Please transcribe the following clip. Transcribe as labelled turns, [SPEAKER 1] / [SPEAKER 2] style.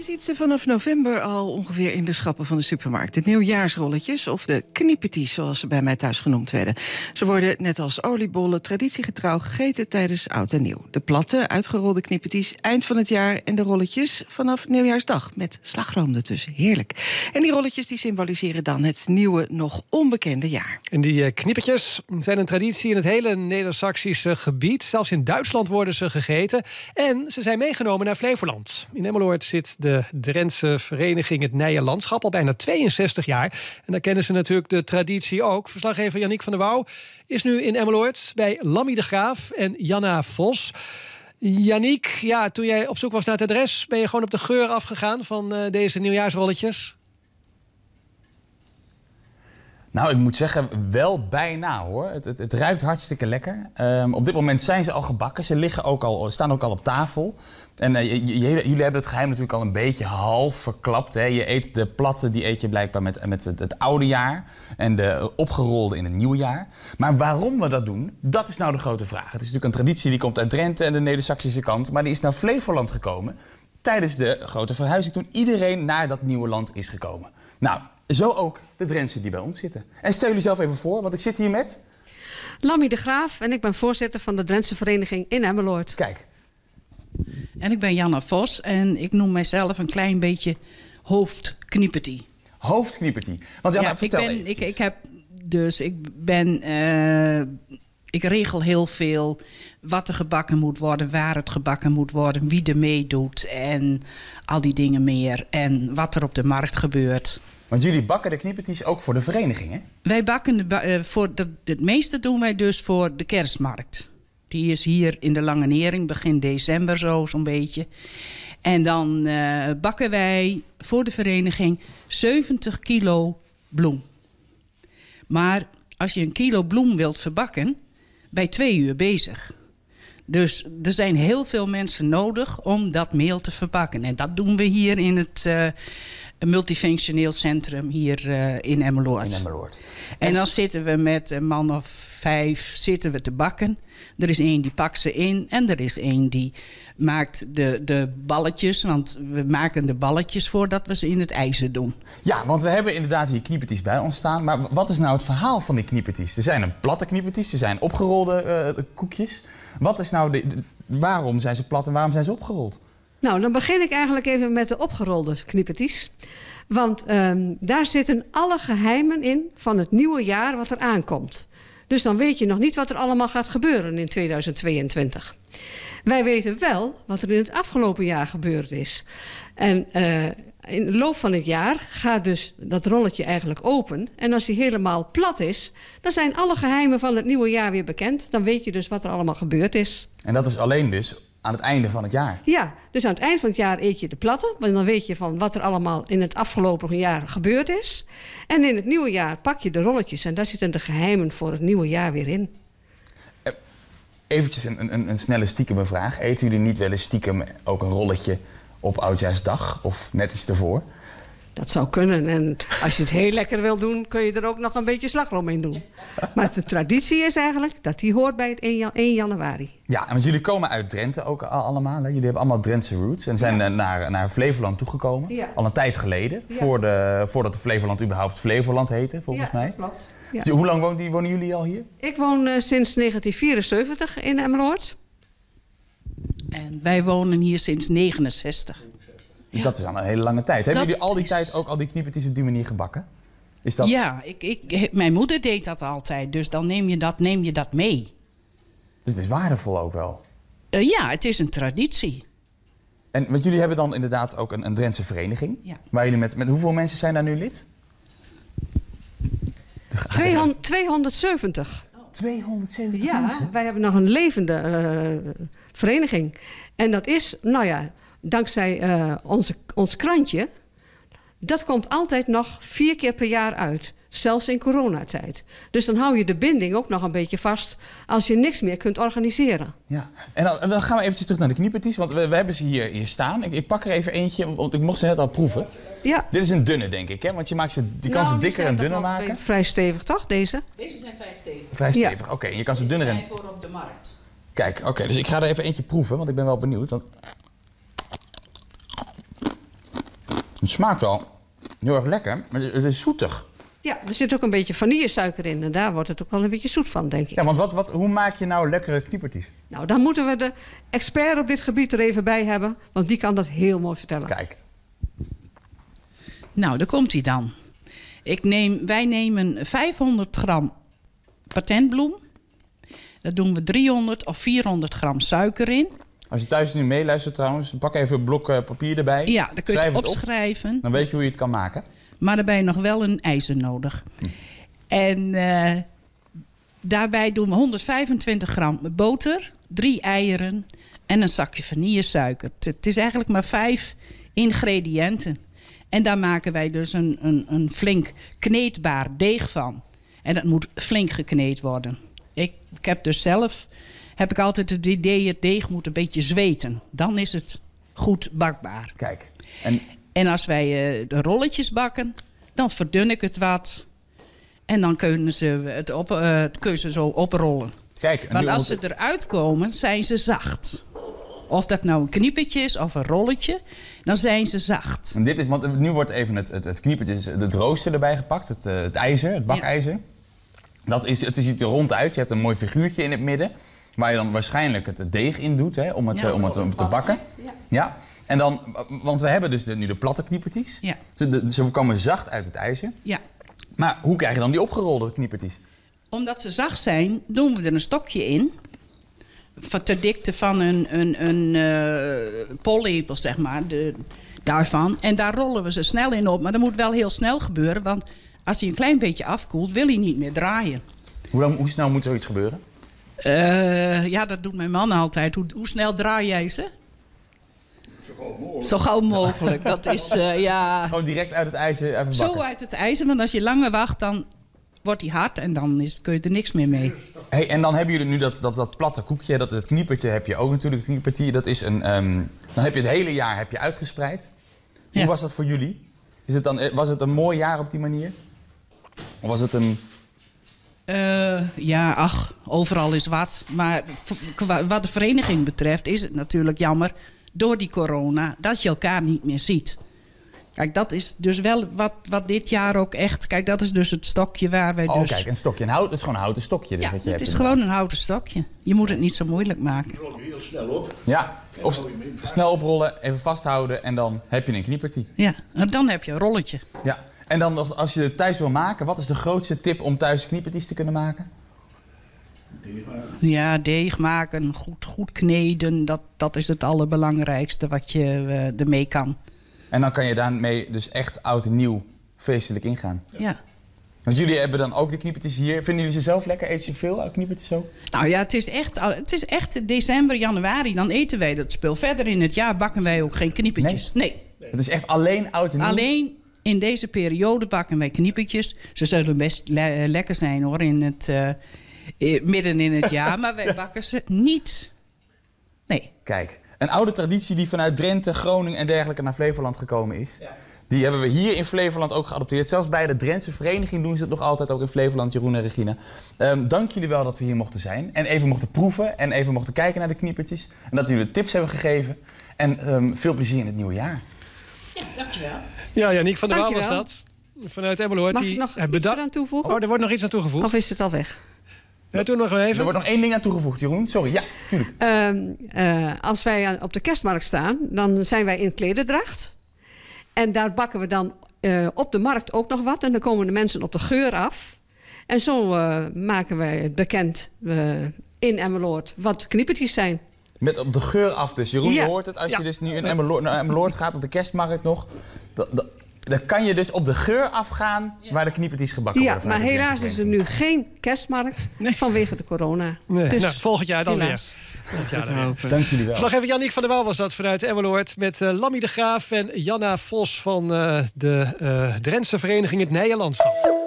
[SPEAKER 1] Je ziet ze vanaf november al ongeveer in de schappen van de supermarkt. De nieuwjaarsrolletjes of de kniepeties, zoals ze bij mij thuis genoemd werden. Ze worden net als oliebollen traditiegetrouw gegeten tijdens oud en nieuw. De platte, uitgerolde kniepeties eind van het jaar en de rolletjes vanaf nieuwjaarsdag met slagroom ertussen. Heerlijk. En die rolletjes die symboliseren dan het nieuwe, nog onbekende jaar. En die eh, knippetjes, zijn een traditie in het hele Neder-Saxische gebied. Zelfs in Duitsland worden ze gegeten. En ze zijn meegenomen naar Flevoland. In Emmeloord zit de de Drentse vereniging Het Nije Landschap. Al bijna 62 jaar. En daar kennen ze natuurlijk de traditie ook. Verslaggever Yannick van der Wouw is nu in Emmeloord bij Lammy de Graaf en Janna Vos. Yannick, ja, toen jij op zoek was naar het adres... ben je gewoon op de geur afgegaan van eh, deze nieuwjaarsrolletjes?
[SPEAKER 2] Nou, ik moet zeggen, wel bijna hoor. Het, het, het ruikt hartstikke lekker. Ehm, op dit moment zijn ze al gebakken. Ze liggen ook al, staan ook al op tafel. En eh, jullie hebben het geheim natuurlijk al een beetje half verklapt. Hè? Je eet de platte, die eet je blijkbaar met, met het, het, oude jaar. En de opgerolde in het nieuwe jaar. Maar waarom we dat doen, dat is nou de grote vraag. Het is natuurlijk een traditie die komt uit Drenthe en de Neder-Saxische kant. Maar die is naar Flevoland gekomen tijdens de grote verhuizing. Toen iedereen naar dat nieuwe land is gekomen. Nou, zo ook de Drentse die bij ons zitten. En stel jullie zelf even voor, want ik zit hier met...
[SPEAKER 3] Lammy de Graaf en ik ben voorzitter van de Drentse Vereniging in Emmeloord. Kijk. En ik ben
[SPEAKER 1] Janna Vos en ik noem mijzelf een klein beetje hoofdkniepertie. Hoofdkniepertie.
[SPEAKER 2] Want Janna, ja, ik ben,
[SPEAKER 1] ik, ik, heb dus, ik ben... Eh, ik regel heel veel wat er gebakken moet worden, waar het gebakken moet worden, wie er meedoet en al die dingen meer. En wat er op de markt gebeurt. Want jullie
[SPEAKER 2] bakken de knippertjes ook voor de vereniging, hè?
[SPEAKER 1] Wij bakken eh, voor de, het meeste doen wij dus voor de kerstmarkt. Die is hier in de Lange Nering, begin december zo, zo'n beetje. En dan eh, bakken wij voor de vereniging 70 kilo bloem. Maar als je een kilo bloem wilt verbakken, bij twee uur bezig. Dus er zijn heel veel mensen nodig om dat meel te verpakken. En dat doen we hier in het, eh, een multifunctioneel centrum hier eh, in Emmeloord. In Emmeloord. En dan zitten we met een man of vijf zitten we te bakken. Er is één die pakt ze in en er is één die maakt de, de
[SPEAKER 2] balletjes. Want we maken de balletjes voordat we ze in het ijzer doen. Ja, want we hebben inderdaad hier knieperties bij ons staan. Maar wat is nou het verhaal van die knieperties? Er zijn een platte knieperties, er zijn opgerolde eh, koekjes. Wat is nou de, waarom zijn ze plat en waarom zijn ze opgerold?
[SPEAKER 3] Nou, dan begin ik eigenlijk even met de opgerolde knippertjes. Want ehm, daar zitten alle geheimen in van het nieuwe jaar wat er aankomt. Dus dan weet je nog niet wat er allemaal gaat gebeuren in 2022. Wij weten wel wat er in het afgelopen jaar gebeurd is. En eh, in de loop van het jaar gaat dus dat rolletje eigenlijk open. En als die helemaal plat is, dan zijn alle geheimen van het nieuwe jaar weer bekend. Dan weet je dus wat er allemaal gebeurd is. En dat
[SPEAKER 2] is alleen dus aan het einde van het jaar.
[SPEAKER 3] Ja, dus aan het eind van het jaar eet je de platten. Want dan weet je van wat er allemaal in het afgelopen jaar gebeurd is. En in het nieuwe jaar pak je de rolletjes. En daar zitten de geheimen voor het nieuwe jaar weer in.
[SPEAKER 2] Eh, eventjes een, een, een snelle stiekem vraag. Eten jullie niet wel eens stiekem ook een rolletje op Oudjaarsdag? Of net iets ervoor?
[SPEAKER 3] Dat zou kunnen. En als je het heel lekker wil doen, kun je er ook nog een beetje slagroom in doen. Maar de traditie is eigenlijk dat die hoort bij het 1, januari.
[SPEAKER 2] Ja, want jullie komen uit Drenthe ook allemaal. Hè? Jullie hebben allemaal Drentse roots en zijn eh, naar, naar Flevoland toegekomen. Al een tijd geleden, voor de, voordat Flevoland überhaupt Flevoland heette, volgens mij.
[SPEAKER 3] Klopt. Ja, dus Hoe
[SPEAKER 2] lang wonen, wonen, jullie al hier?
[SPEAKER 3] Ik woon eh, sinds 1974 in Emmeloord.
[SPEAKER 2] En wij wonen hier sinds 69. Dus dat is al een hele lange tijd. Hebben jullie al die tijd ook al die knippertjes op die manier gebakken? Is dat... Ja,
[SPEAKER 1] ik, ik, mijn moeder deed dat altijd. Dus dan neem je dat, neem je dat mee.
[SPEAKER 2] Dus het is waardevol ook wel? Eh, ja, het is een traditie. En, want jullie hebben dan inderdaad ook een, een Drentse vereniging. Ja. Waar jullie met, met hoeveel mensen zijn daar nu lid?
[SPEAKER 3] 200, 270. 270 ja, mensen? wij hebben nog een levende eh, vereniging. En dat is, nou ja, dankzij eh, onze, ons krantje, dat komt altijd nog vier keer per jaar uit. Zelfs in coronatijd. Dus dan hou je de binding ook nog een beetje vast als je niks meer kunt organiseren.
[SPEAKER 2] Ja, en dan, gaan we eventjes terug naar de knieperties, want we, hebben ze hier, hier staan. Ik, ik, pak er even eentje, want ik mocht ze net al proeven. Ja. Dit is een dunne, denk ik, hè? Want je, maakt ze, je kan ze nou, dikker en dunner maken.
[SPEAKER 3] Vrij stevig, toch, deze? Deze zijn vrij stevig. Vrij stevig,
[SPEAKER 2] oké. Okay, je kan ze Deze dunner en... zijn
[SPEAKER 3] voor op de markt.
[SPEAKER 2] Kijk, oké, dus ik ga er even eentje proeven, want ik ben wel benieuwd. Het smaakt al heel erg lekker, maar het is zoetig.
[SPEAKER 3] Ja, er zit ook een beetje vanillesuiker in. En daar wordt het ook wel een beetje zoet van, denk ik. Ja, want wat, wat, hoe maak je nou lekkere kniepertjes? Nou, dan moeten we de expert op dit gebied er even bij hebben. Want die kan dat heel mooi vertellen. Kijk.
[SPEAKER 1] Nou, daar komt hij dan. Ik neem, wij nemen 500 gram patentbloem. Daar doen we 300 of 400 gram suiker in. Als je thuis nu meeluistert trouwens, pak even een blok eh, papier erbij. Ja, dan kun je het opschrijven. dan weet je hoe je het kan maken. Maar daarbij nog wel een ijzer nodig. Hm. En eh, daarbij doen we 125 gram boter, drie eieren en een zakje vanillesuiker. Het is eigenlijk maar vijf ingrediënten. En daar maken wij dus een, een, een flink kneedbaar deeg van. En dat moet flink gekneed worden. ik heb dus zelf heb ik altijd het idee, het deeg moet een beetje zweten. Dan is het goed bakbaar. Kijk. En, en als wij eh, de rolletjes bakken, dan verdun ik het wat. En dan kunnen ze het, op, eh, het kun zo oprollen. Kijk, Want als ze eruit komen, zijn ze zacht. Of dat nou een kniepetje is of een
[SPEAKER 2] rolletje, dan zijn ze zacht. En dit is, want nu wordt even het, het, het de rooster erbij gepakt, het, eh, het ijzer, het bakijzer. Dat is, het ziet er rond uit, je hebt een mooi figuurtje in het midden. Waar je dan waarschijnlijk het deeg in doet hè, om het, eh, om het, om te bakken. Ja. ja. En dan, want we hebben dus nu de platte kniepertjes. Ja. Ze, komen zacht uit het ijzer. Ja. Maar hoe krijg je dan die opgerolde kniepertjes?
[SPEAKER 1] Omdat ze zacht zijn, doen we er een stokje in. Van ter dikte van een, een, een eh, pollepel, zeg maar. De, daarvan. En daar rollen we ze snel in op. Maar dat moet wel heel snel gebeuren. Want als hij een klein beetje afkoelt, wil hij niet meer draaien.
[SPEAKER 2] Hoe, hoe snel moet zoiets gebeuren?
[SPEAKER 1] Eh, ja, dat doet mijn man altijd. Hoe, hoe snel draai jij ze? Zo gauw mogelijk. Zo gauw mogelijk. Dat is, eh, ja... Gewoon direct uit het ijzer even bakken. Zo uit het ijzer, want als je langer wacht, dan wordt die hard en dan is, kun je er niks meer mee.
[SPEAKER 2] Hey, en dan hebben jullie nu dat, dat, dat platte koekje, dat, dat kniepertje heb je ook natuurlijk. dat is een... Um, dan heb je het hele jaar heb je uitgespreid. Hoe was dat voor jullie? Is het dan, eh, was het een mooi jaar op die manier? Of was het een eh, ja, ach, overal
[SPEAKER 1] is wat. Maar wat de vereniging betreft is het natuurlijk jammer door die corona dat je elkaar niet meer ziet. Kijk, dat is dus wel wat, wat dit jaar ook echt. Kijk, dat is dus het stokje waar wij. Oh, dus... kijk,
[SPEAKER 2] een stokje. Een hout, het is gewoon een houten stokje. Dus ja, wat je het is gewoon
[SPEAKER 1] een houten stokje. Je moet het niet zo moeilijk maken.
[SPEAKER 2] Rol heel snel op. Ja, of snel oprollen, even vasthouden en dan heb je een kniepartie. Ja, dan heb je een rolletje. Ja. En dan nog, als je het thuis wil maken, wat is de grootste tip om thuis kniepertjes te kunnen maken?
[SPEAKER 1] Deeg Ja, deeg maken, goed, goed kneden. Dat, dat is het allerbelangrijkste wat je eh,
[SPEAKER 2] ermee kan. En dan kan je daarmee dus echt oud en nieuw feestelijk ingaan. Ja. Want jullie hebben dan ook de kniepertjes hier. Vinden jullie ze zelf lekker? Eet je veel eh, kniepertjes ook?
[SPEAKER 1] Nou ja, het is, echt, het is echt december, januari. Dan eten wij dat spul. Verder in het jaar bakken wij ook geen kniepertjes. Nee. nee. Het is echt alleen oud en nieuw? Alleen in deze periode bakken wij kniepertjes. Ze zullen best eh, lekker zijn hoor, in het, eh, midden in het jaar. maar wij bakken
[SPEAKER 2] ze niet. Nee. Kijk, een oude traditie die vanuit Drenthe, Groningen en dergelijke naar Flevoland gekomen is. Die hebben we hier in Flevoland ook geadopteerd. Zelfs bij de Drentse Vereniging doen ze het nog altijd, ook in Flevoland, Jeroen en Regina. Ehm, dank jullie wel dat we hier mochten zijn. En even mochten proeven en even mochten kijken naar de kniepertjes. En dat jullie tips hebben gegeven. En ehm, veel plezier in het nieuwe jaar dankjewel. Ja, Janiek van der Waal was dat.
[SPEAKER 1] Vanuit Emmeloord.
[SPEAKER 3] die Mag
[SPEAKER 2] nog aan toevoegen? Oh, er wordt nog iets aan toegevoegd. Of is het al weg? Ja, toen nog even. Er wordt nog één ding aan toegevoegd, Jeroen. Sorry, ja, tuurlijk.
[SPEAKER 3] Ehm, eh, als wij op de kerstmarkt staan, dan zijn wij in klederdracht. En daar bakken we dan eh, op de markt ook nog wat. En dan komen de mensen op de geur af. En zo eh, maken wij het bekend in Emmeloord wat knippertjes zijn.
[SPEAKER 2] Met op de geur af dus. Jeroen, je hoort het als je dus nu in Emmeloord, naar Emmeloord gaat op de kerstmarkt nog. Dat, dat, dan kan je dus op de geur afgaan waar de kniepertjes gebakken worden. Ja, maar helaas is
[SPEAKER 3] er nu geen kerstmarkt vanwege de corona. Dus nou, volgend jaar dan helaas.
[SPEAKER 2] weer. hopen Dank jullie wel.
[SPEAKER 1] even Janiek van der Waal was dat vanuit Emmeloord... met uh, Lammy de Graaf en Janna Vos van eh, de uh, Drentse Vereniging Het Nijenlandschap.